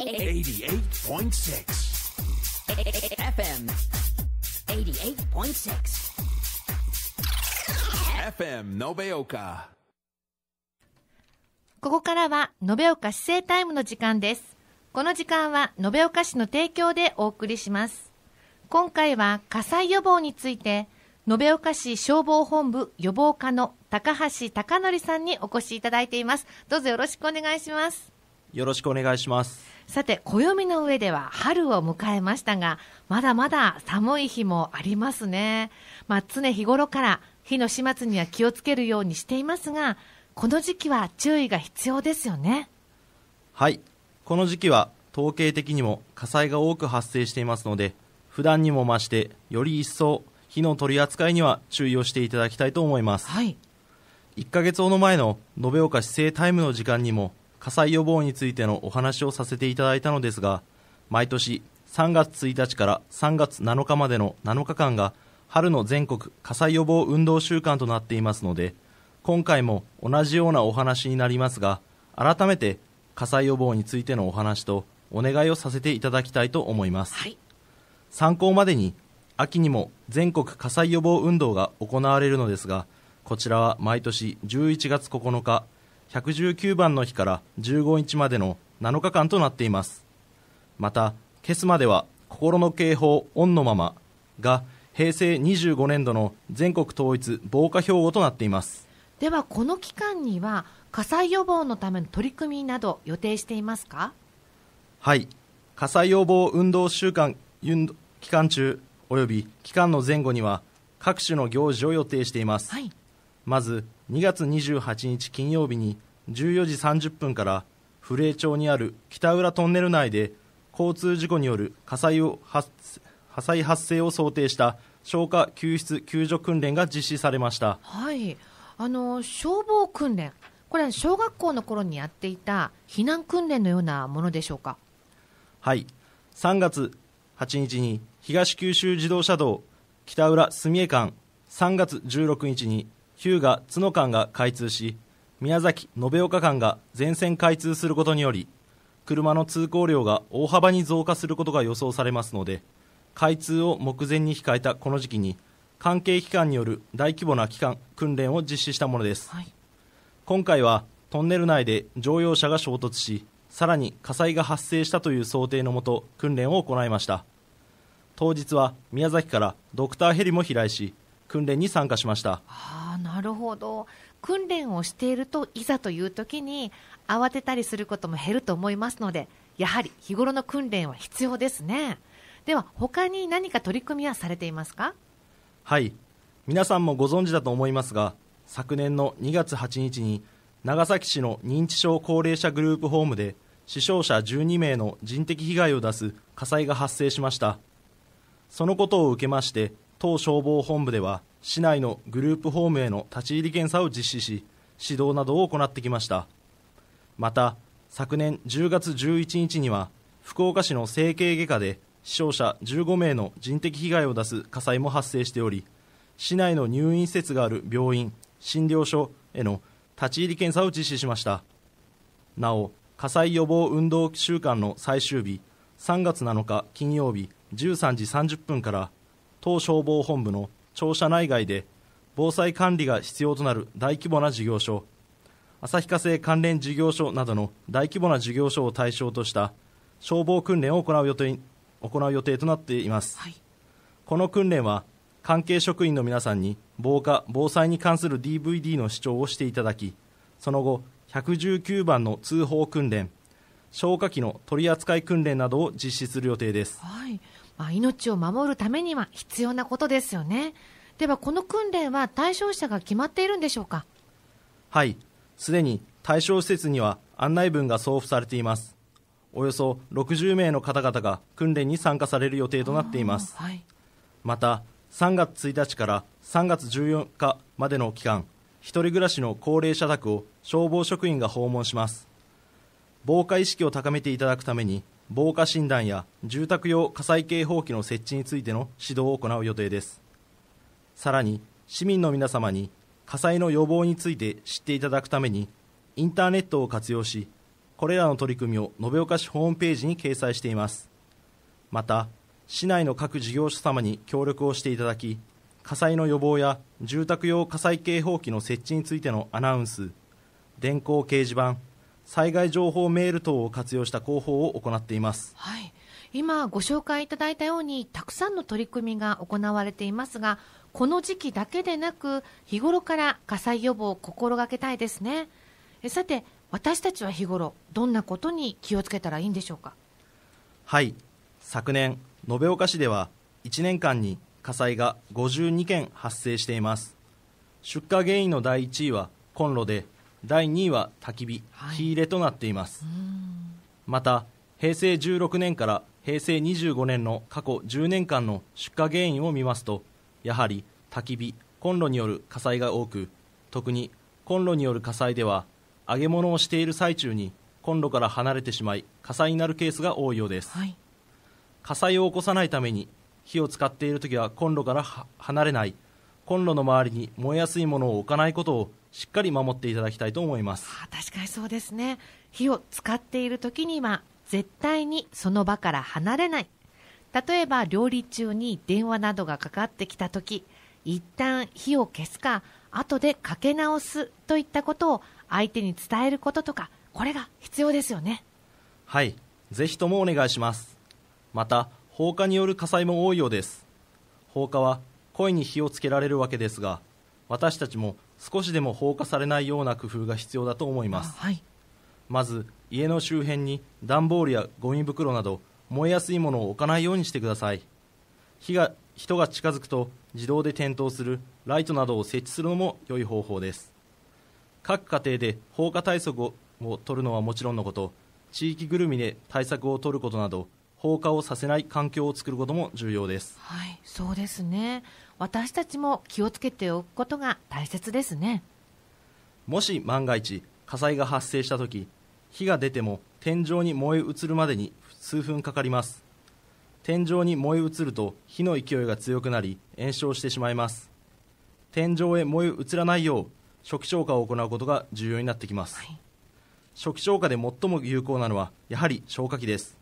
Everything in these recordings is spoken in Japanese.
FM 88.6 FM 延岡ここからは延岡市政タイムの時間ですこの時間は延岡市の提供でお送りします今回は火災予防について延岡市消防本部予防課の高橋貴則さんにお越しいただいていますどうぞよろしくお願いしますよろしくお願いしますさて、暦の上では春を迎えましたが、まだまだ寒い日もありますね。まあ、常日頃から火の始末には気をつけるようにしていますが、この時期は注意が必要ですよね。はい、この時期は統計的にも火災が多く発生していますので、普段にも増して、より一層火の取り扱いには注意をしていただきたいと思います。はい、1ヶ月ほど前の延岡市政タイムの時間にも火災予防についてのお話をさせていただいたのですが毎年3月1日から3月7日までの7日間が春の全国火災予防運動週間となっていますので今回も同じようなお話になりますが改めて火災予防についてのお話とお願いをさせていただきたいと思います、はい、参考までに秋にも全国火災予防運動が行われるのですがこちらは毎年11月9日119番の日から15日までの7日間となっていますまた消すまでは心の警報オンのままが平成25年度の全国統一防火標語となっていますではこの期間には火災予防のための取り組みなど予定していますかはい火災予防運動週間期間中および期間の前後には各種の行事を予定しています、はい、まず2月28日金曜日に14時30分から古江町にある北浦トンネル内で交通事故による火災を発火災発生を想定した消火救出救助訓練が実施されました、はい、あの消防訓練これは小学校の頃にやっていた避難訓練のようなものでしょうかはい3月8日に東九州自動車道北浦住江間3月16日に日向角間が開通し宮崎延岡間が全線開通することにより車の通行量が大幅に増加することが予想されますので開通を目前に控えたこの時期に関係機関による大規模な期間訓練を実施したものです、はい、今回はトンネル内で乗用車が衝突しさらに火災が発生したという想定のもと訓練を行いました当日は宮崎からドクターヘリも飛来し訓練に参加しました。あなるほど訓練をしているといざという時に慌てたりすることも減ると思いますのでやはり日頃の訓練は必要ですねでは他に何か取り組みはされていますかはい皆さんもご存知だと思いますが昨年の2月8日に長崎市の認知症高齢者グループホームで死傷者12名の人的被害を出す火災が発生しましたそのことを受けまして当消防本部では市内のグループホームへの立ち入り検査を実施し指導などを行ってきましたまた昨年10月11日には福岡市の整形外科で死傷者15名の人的被害を出す火災も発生しており市内の入院施設がある病院診療所への立ち入り検査を実施しましたなお火災予防運動週間の最終日3月7日金曜日13時30分から当消防本部の庁舎内外で防災管理が必要となる大規模な事業所旭化成関連事業所などの大規模な事業所を対象とした消防訓練を行う予定行う予定となっています、はい、この訓練は関係職員の皆さんに防火・防災に関する DVD の視聴をしていただきその後119番の通報訓練消火器の取扱い訓練などを実施する予定です、はいまあ、命を守るためには必要なことですよね。では、この訓練は対象者が決まっているんでしょうか。はい、すでに対象施設には案内文が送付されています。およそ60名の方々が訓練に参加される予定となっています。はい、また、3月1日から3月14日までの期間、一人暮らしの高齢者宅を消防職員が訪問します。防火意識を高めていただくために、防火診断や住宅用火災警報器の設置についての指導を行う予定ですさらに市民の皆様に火災の予防について知っていただくためにインターネットを活用しこれらの取り組みを延岡市ホームページに掲載していますまた市内の各事業所様に協力をしていただき火災の予防や住宅用火災警報器の設置についてのアナウンス電光掲示板災害情報メール等を活用した広報を行っています。はい今ご紹介いただいたようにたくさんの取り組みが行われていますがこの時期だけでなく日頃から火災予防を心がけたいですねえさて私たちは日頃どんなことに気をつけたらいいんでしょうかはい昨年延岡市では1年間に火災が52件発生しています出火原因の第1位はコンロで第2位は焚き火、はい、火入れとなっていますまた平成16年から平成25年の過去10年間の出火原因を見ますとやはり焚き火コンロによる火災が多く特にコンロによる火災では揚げ物をしている最中にコンロから離れてしまい火災になるケースが多いようです、はい、火災を起こさないために火を使っている時はコンロから離れないコンロの周りに燃えやすいものを置かないことをしっかり守っていただきたいと思いますあ確かにそうですね火を使っている時には絶対にその場から離れない例えば料理中に電話などがかかってきた時一旦火を消すか後でかけ直すといったことを相手に伝えることとかこれが必要ですよねはいぜひともお願いしますまた放火による火災も多いようです放火は故意に火をつけられるわけですが私たちも少しでも放火されないような工夫が必要だと思います、はい、まず家の周辺に段ボールやゴミ袋など燃えやすいものを置かないようにしてください火が人が近づくと自動で点灯するライトなどを設置するのも良い方法です各家庭で放火対策を取るのはもちろんのこと地域ぐるみで対策を取ることなど放火をさせない環境を作ることも重要です、はい、そうですね私たちも気をつけておくことが大切ですねもし万が一火災が発生した時火が出ても天井に燃え移るまでに数分かかります天井に燃え移ると火の勢いが強くなり炎症してしまいます天井へ燃え移らないよう初期消火を行うことが重要になってきます、はい、初期消火で最も有効なのはやはり消火器です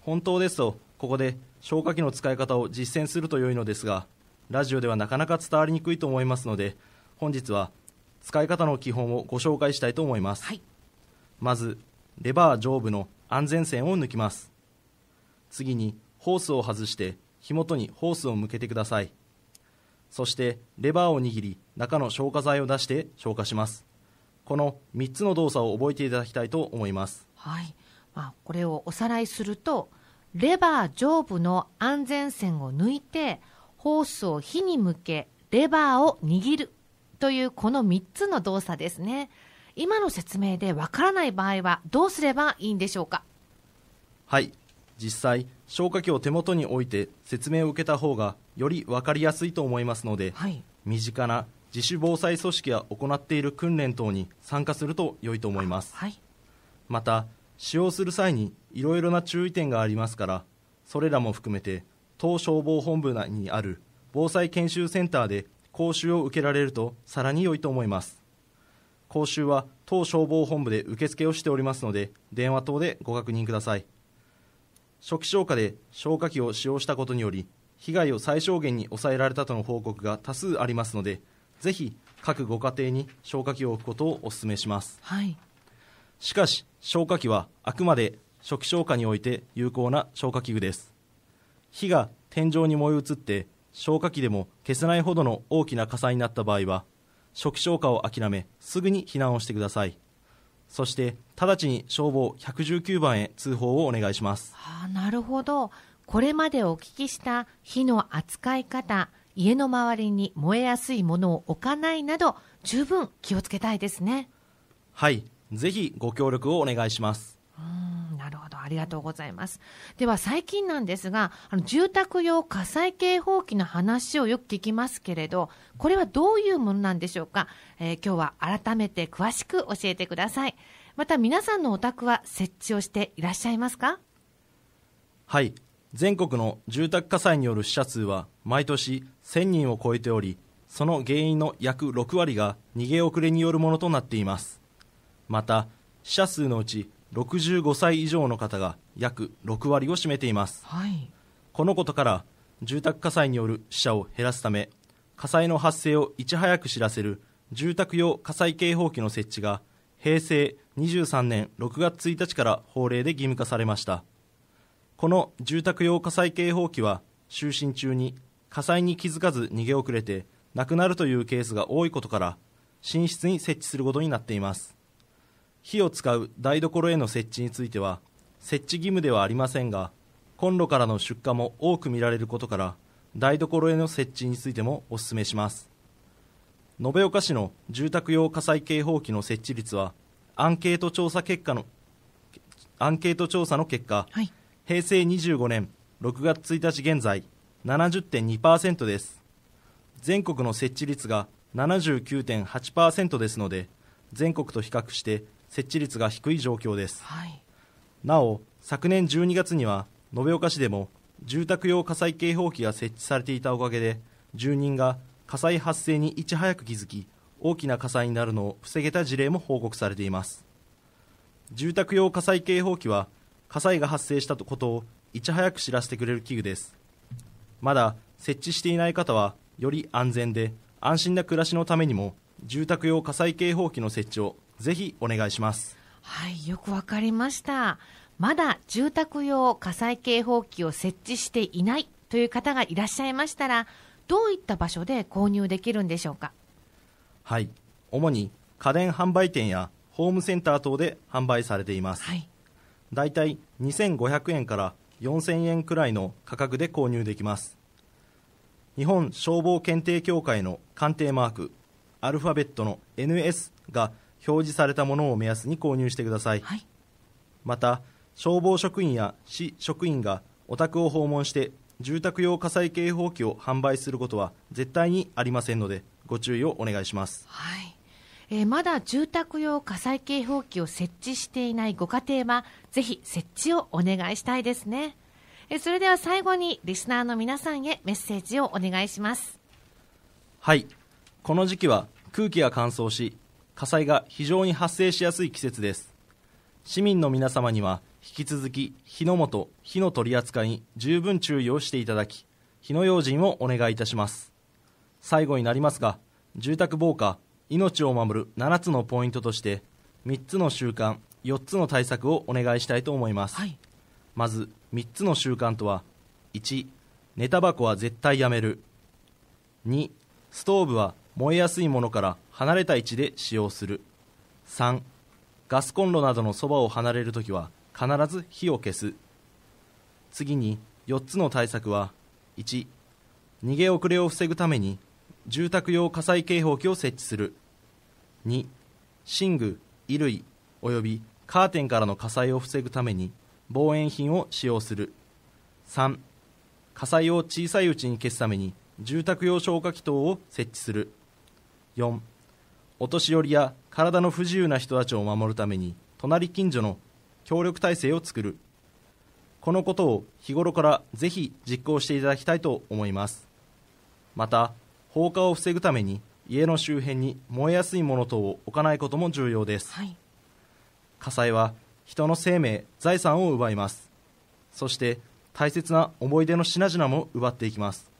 本当ですとここで消火器の使い方を実践すると良いのですがラジオではなかなか伝わりにくいと思いますので本日は使い方の基本をご紹介したいと思います、はい、まずレバー上部の安全線を抜きます次にホースを外して火元にホースを向けてくださいそしてレバーを握り中の消火剤を出して消火しますこの3つの動作を覚えていただきたいと思います、はいまあ、これをおさらいするとレバー上部の安全線を抜いてホースを火に向け、レバーを握るというこの3つの動作ですね。今の説明でわからない場合はどうすればいいんでしょうかはい実際消火器を手元に置いて説明を受けた方がより分かりやすいと思いますので、はい、身近な自主防災組織が行っている訓練等に参加すると良いと思います、はい、また使用する際にいろいろな注意点がありますからそれらも含めて当消防本部内にある防災研修センターで講習を受けられるとさらに良いと思います講習は当消防本部で受付をしておりますので電話等でご確認ください初期消火で消火器を使用したことにより被害を最小限に抑えられたとの報告が多数ありますのでぜひ各ご家庭に消火器を置くことをお勧めします、はい、しかし消火器はあくまで初期消火において有効な消火器具です火が天井に燃え移って消火器でも消せないほどの大きな火災になった場合は初期消火を諦めすぐに避難をしてくださいそして直ちに消防119番へ通報をお願いしますあなるほどこれまでお聞きした火の扱い方家の周りに燃えやすいものを置かないなど十分気をつけたいですねはいぜひご協力をお願いしますありがとうございます。では最近なんですが、あの住宅用火災警報器の話をよく聞きますけれど、これはどういうものなんでしょうか、えー、今日は改めて詳しく教えてください。また皆さんのお宅は設置をしていらっしゃいますかはい。全国の住宅火災による死者数は毎年1000人を超えており、その原因の約6割が逃げ遅れによるものとなっています。また、死者数のうち65歳以上の方が約6割を占めています、はい、このことから住宅火災による死者を減らすため火災の発生をいち早く知らせる住宅用火災警報器の設置が平成23年6月1日から法令で義務化されましたこの住宅用火災警報器は就寝中に火災に気づかず逃げ遅れて亡くなるというケースが多いことから寝室に設置することになっています火を使う台所への設置については設置義務ではありませんがコンロからの出火も多く見られることから台所への設置についてもお勧めします延岡市の住宅用火災警報器の設置率はアンケート調査結果のアンケート調査の結果、はい、平成25年6月1日現在70.2%です全国の設置率が79.8%ですので全国と比較して設置率が低い状況です、はい、なお昨年12月には延岡市でも住宅用火災警報器が設置されていたおかげで住人が火災発生にいち早く気づき大きな火災になるのを防げた事例も報告されています住宅用火災警報器は火災が発生したことをいち早く知らせてくれる器具ですまだ設置していない方はより安全で安心な暮らしのためにも住宅用火災警報器の設置をぜひお願いしますはいよくわかりましたまだ住宅用火災警報器を設置していないという方がいらっしゃいましたらどういった場所で購入できるんでしょうかはい主に家電販売店やホームセンター等で販売されています、はい、だいたい2500円から4000円くらいの価格で購入できます日本消防検定協会の鑑定マークアルファベットの NS が表示されたものを目安に購入してください、はい、また消防職員や市職員がお宅を訪問して住宅用火災警報器を販売することは絶対にありませんのでご注意をお願いします、はいえー、まだ住宅用火災警報器を設置していないご家庭はぜひ設置をお願いしたいですね、えー、それでは最後にリスナーの皆さんへメッセージをお願いしますはいこの時期は空気が乾燥し火災が非常に発生しやすい季節です市民の皆様には引き続き火の元火の取り扱いに十分注意をしていただき火の用心をお願いいたします最後になりますが住宅防火命を守る7つのポイントとして3つの習慣4つの対策をお願いしたいと思います、はい、まず3つの習慣とは1寝タバコは絶対やめる2ストーブは燃えやすいものから離れた位置で使用する3ガスコンロなどのそばを離れるときは必ず火を消す次に4つの対策は1逃げ遅れを防ぐために住宅用火災警報器を設置する2寝具衣類及びカーテンからの火災を防ぐために防煙品を使用する3火災を小さいうちに消すために住宅用消火器等を設置する4お年寄りや体の不自由な人たちを守るために隣近所の協力体制を作るこのことを日頃からぜひ実行していただきたいと思いますまた放火を防ぐために家の周辺に燃えやすいもの等を置かないことも重要です、はい、火災は人の生命財産を奪いますそして大切な思い出の品々も奪っていきます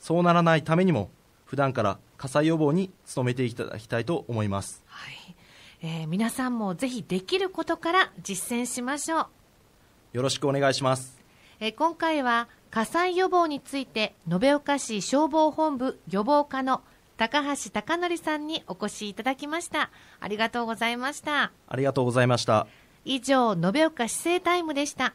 そうならないためにも普段から火災予防に努めていただきたいと思います、はいえー、皆さんもぜひできることから実践しましょうよろしくお願いします、えー、今回は火災予防について延岡市消防本部予防課の高橋貴則さんにお越しいただきましたありがとうございましたありがとうございました以上延岡市政タイムでした